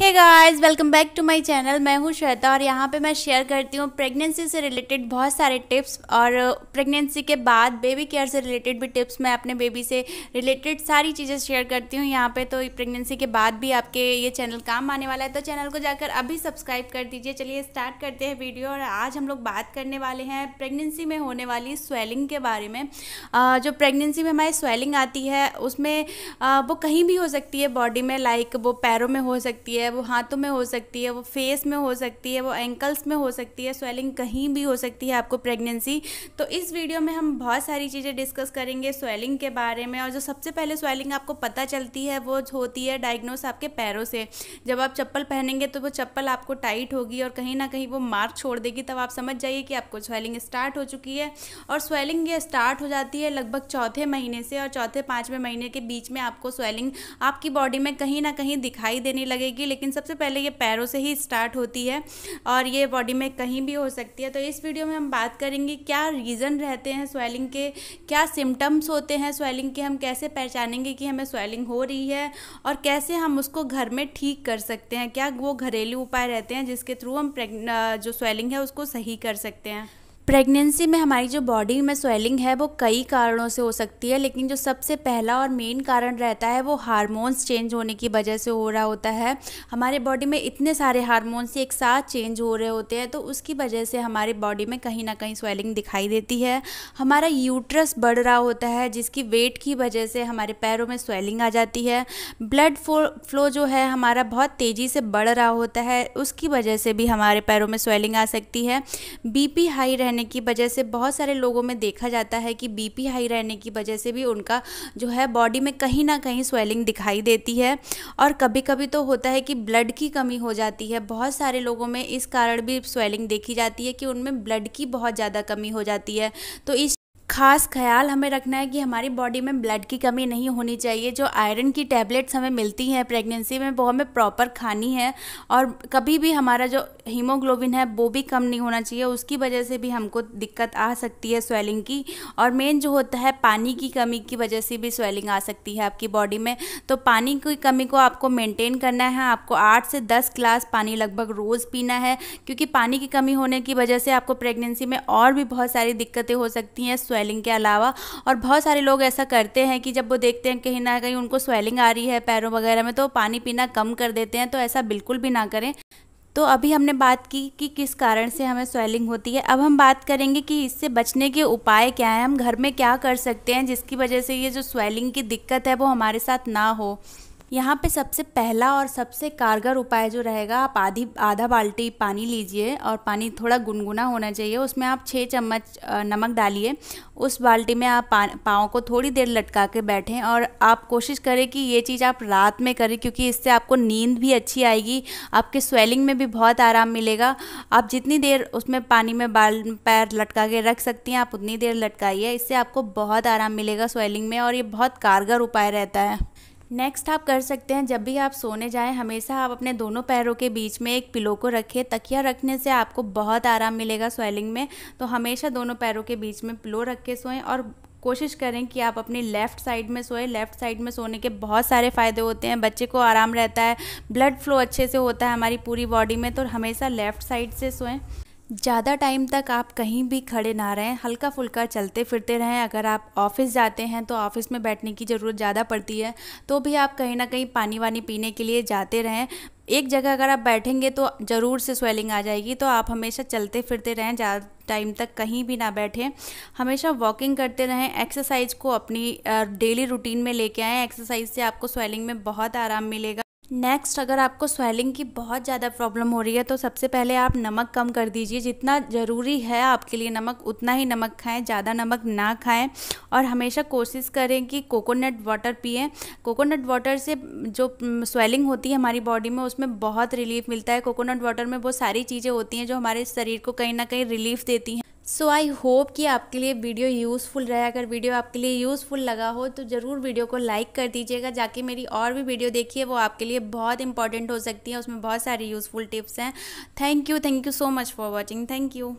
hey guys welcome back to my channel मैं हूँ श्वेता और यहाँ पे मैं शेयर करती हूँ प्रेगनेंसी से रिलेटेड बहुत सारे टिप्स और प्रेगनेंसी uh, के बाद बेबी केयर से रिलेटेड भी टिप्स मैं अपने बेबी से रिलेटेड सारी चीज़ें शेयर करती हूँ यहाँ पे तो प्रेगनेंसी के बाद भी आपके ये चैनल काम आने वाला है तो चैनल को जाकर अभी सब्सक्राइब कर दीजिए चलिए स्टार्ट करते हैं वीडियो और आज हम लोग बात करने वाले हैं प्रेगनेंसी में होने वाली स्वेलिंग के बारे में जो प्रेगनेंसी में हमारी स्वेलिंग आती है उसमें वो कहीं भी हो सकती है बॉडी में लाइक वो पैरों में हो सकती है है वो हाथों में हो सकती है वो फेस में हो सकती है वो एंकल्स में हो सकती है स्वेलिंग कहीं भी हो सकती है आपको प्रेगनेंसी तो इस वीडियो में हम बहुत सारी चीज़ें डिस्कस करेंगे स्वेलिंग के बारे में और जो सबसे पहले स्वेलिंग आपको पता चलती है वो होती है डायग्नोस आपके पैरों से जब आप चप्पल पहनेंगे तो वो चप्पल आपको टाइट होगी और कहीं ना कहीं वो मार्क छोड़ देगी तब आप समझ जाइए कि आपको स्वेलिंग स्टार्ट हो चुकी है और स्वेलिंग ये स्टार्ट हो जाती है लगभग चौथे महीने से और चौथे पाँचवें महीने के बीच में आपको स्वेलिंग आपकी बॉडी में कहीं ना कहीं दिखाई देने लगेगी लेकिन सबसे पहले ये पैरों से ही स्टार्ट होती है और ये बॉडी में कहीं भी हो सकती है तो इस वीडियो में हम बात करेंगे क्या रीज़न रहते हैं स्वेलिंग के क्या सिम्टम्स होते हैं स्वेलिंग के हम कैसे पहचानेंगे कि हमें स्वेलिंग हो रही है और कैसे हम उसको घर में ठीक कर सकते हैं क्या वो घरेलू उपाय रहते हैं जिसके थ्रू हम जो स्वेलिंग है उसको सही कर सकते हैं प्रेगनेंसी में हमारी जो बॉडी में स्वेलिंग है वो कई कारणों से हो सकती है लेकिन जो सबसे पहला और मेन कारण रहता है वो हार्मोन्स चेंज होने की वजह से हो रहा होता है हमारे बॉडी में इतने सारे हार्मोन्स एक साथ चेंज हो रहे होते हैं तो उसकी वजह से हमारे बॉडी में कहीं ना कहीं स्वेलिंग दिखाई देती है हमारा यूट्रस बढ़ रहा होता है जिसकी वेट की वजह से हमारे पैरों में स्वेलिंग आ जाती है ब्लड फ्लो जो है हमारा बहुत तेज़ी से बढ़ रहा होता है उसकी वजह से भी हमारे पैरों में स्वेलिंग आ सकती है बी हाई रहने रहने की वजह से बहुत सारे लोगों में देखा जाता है कि बीपी हाई रहने की वजह से भी उनका जो है बॉडी में कहीं ना कहीं स्वेलिंग दिखाई देती है और कभी कभी तो होता है कि ब्लड की कमी हो जाती है बहुत सारे लोगों में इस कारण भी स्वेलिंग देखी जाती है कि उनमें ब्लड की बहुत ज़्यादा कमी हो जाती है तो इस खास ख्याल हमें रखना है कि हमारी बॉडी में ब्लड की कमी नहीं होनी चाहिए जो आयरन की टैबलेट्स हमें मिलती हैं प्रेगनेंसी में वो हमें प्रॉपर खानी है और कभी भी हमारा जो हीमोग्लोबिन है वो भी कम नहीं होना चाहिए उसकी वजह से भी हमको दिक्कत आ सकती है स्वेलिंग की और मेन जो होता है पानी की कमी की वजह से भी स्वेलिंग आ सकती है आपकी बॉडी में तो पानी की कमी को आपको मेनटेन करना है आपको आठ से दस ग्लास पानी लगभग रोज़ पीना है क्योंकि पानी की कमी होने की वजह से आपको प्रेगनेंसी में और भी बहुत सारी दिक्कतें हो सकती हैं स्वेलिंग स्वेलिंग के अलावा और बहुत सारे लोग ऐसा करते हैं कि जब वो देखते हैं कहीं ना कहीं उनको स्वेलिंग आ रही है पैरों वगैरह में तो पानी पीना कम कर देते हैं तो ऐसा बिल्कुल भी ना करें तो अभी हमने बात की कि किस कारण से हमें स्वेलिंग होती है अब हम बात करेंगे कि इससे बचने के उपाय क्या हैं हम घर में क्या कर सकते हैं जिसकी वजह से ये जो स्वेलिंग की दिक्कत है वो हमारे साथ ना हो यहाँ पे सबसे पहला और सबसे कारगर उपाय जो रहेगा आप आधी आधा बाल्टी पानी लीजिए और पानी थोड़ा गुनगुना होना चाहिए उसमें आप छः चम्मच नमक डालिए उस बाल्टी में आप पाँव को थोड़ी देर लटका के बैठें और आप कोशिश करें कि ये चीज़ आप रात में करें क्योंकि इससे आपको नींद भी अच्छी आएगी आपके स्वेलिंग में भी बहुत आराम मिलेगा आप जितनी देर उसमें पानी में बाल पैर लटका के रख सकती हैं आप उतनी देर लटकाइए इससे आपको बहुत आराम मिलेगा स्वेलिंग में और ये बहुत कारगर उपाय रहता है नेक्स्ट आप कर सकते हैं जब भी आप सोने जाएं हमेशा आप अपने दोनों पैरों के बीच में एक पिलो को रखें तकिया रखने से आपको बहुत आराम मिलेगा स्वेलिंग में तो हमेशा दोनों पैरों के बीच में पिलो रख के सोएं और कोशिश करें कि आप अपनी लेफ़्ट साइड में सोए लेफ़्ट साइड में सोने के बहुत सारे फ़ायदे होते हैं बच्चे को आराम रहता है ब्लड फ्लो अच्छे से होता है हमारी पूरी बॉडी में तो हमेशा लेफ़्ट साइड से सोएं ज़्यादा टाइम तक आप कहीं भी खड़े ना रहें हल्का फुल्का चलते फिरते रहें अगर आप ऑफिस जाते हैं तो ऑफिस में बैठने की ज़रूरत ज़्यादा पड़ती है तो भी आप कहीं ना कहीं पानी वानी पीने के लिए जाते रहें एक जगह अगर आप बैठेंगे तो ज़रूर से स्वेलिंग आ जाएगी तो आप हमेशा चलते फिरते रहें ज़्यादा टाइम तक कहीं भी ना बैठें हमेशा वॉकिंग करते रहें एक्सरसाइज को अपनी डेली रूटीन में लेके आएँ एक्सरसाइज से आपको स्वेलिंग में बहुत आराम मिलेगा नेक्स्ट अगर आपको स्वेलिंग की बहुत ज़्यादा प्रॉब्लम हो रही है तो सबसे पहले आप नमक कम कर दीजिए जितना ज़रूरी है आपके लिए नमक उतना ही नमक खाएं ज़्यादा नमक ना खाएं और हमेशा कोशिश करें कि कोकोनट वाटर पिए कोकोनट वाटर से जो स्वेलिंग होती है हमारी बॉडी में उसमें बहुत रिलीफ मिलता है कोकोनट वाटर में वो सारी चीज़ें होती हैं जो हमारे शरीर को कहीं ना कहीं रिलीफ देती हैं सो आई होप कि आपके लिए वीडियो यूज़फुल रहे अगर वीडियो आपके लिए यूज़फुल लगा हो तो ज़रूर वीडियो को लाइक कर दीजिएगा जाके मेरी और भी वीडियो देखिए वो आपके लिए बहुत इंपॉर्टेंट हो सकती है उसमें बहुत सारी यूज़फुल टिप्स हैं thank you thank you so much for watching thank you